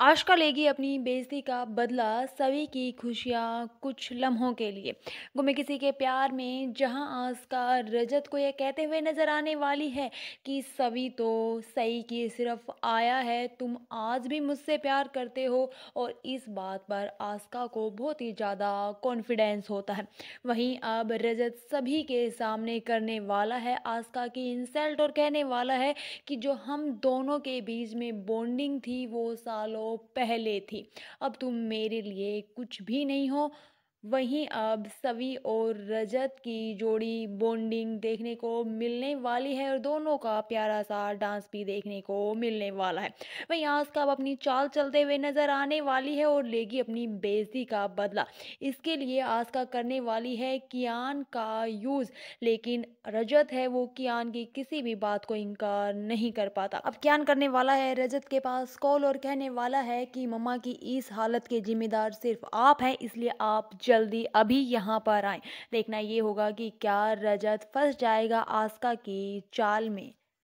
आशका लेगी अपनी बेइज्जती का बदला सभी की खुशियाँ कुछ लम्हों के लिए गुमे किसी के प्यार में जहां का रजत को यह कहते हुए नजर आने वाली है कि सभी तो सही की सिर्फ आया है तुम आज भी मुझसे प्यार करते हो और इस बात पर आस्का को बहुत ही ज़्यादा कॉन्फिडेंस होता है वहीं अब रजत सभी के सामने करने वाला है आस्का की इंसल्ट और कहने वाला है कि जो हम दोनों के बीच में बॉन्डिंग थी वो सालों पहले थी अब तुम मेरे लिए कुछ भी नहीं हो वहीं अब सवि और रजत की जोड़ी बॉन्डिंग देखने को मिलने वाली है और दोनों का प्यारा सा डांस भी देखने को मिलने वाला है वहीं आज का अब अपनी चाल चलते हुए नजर आने वाली है और लेगी अपनी बेजती का बदला इसके लिए आज का करने वाली है कियान का यूज़ लेकिन रजत है वो कियान की किसी भी बात को इनकार नहीं कर पाता अब कियान करने वाला है रजत के पास कॉल और कहने वाला है कि ममा की इस हालत के जिम्मेदार सिर्फ आप हैं इसलिए आप जल्दी अभी यहाँ पर आए देखना ये होगा कि क्या रजत फंस जाएगा आस्का की चाल में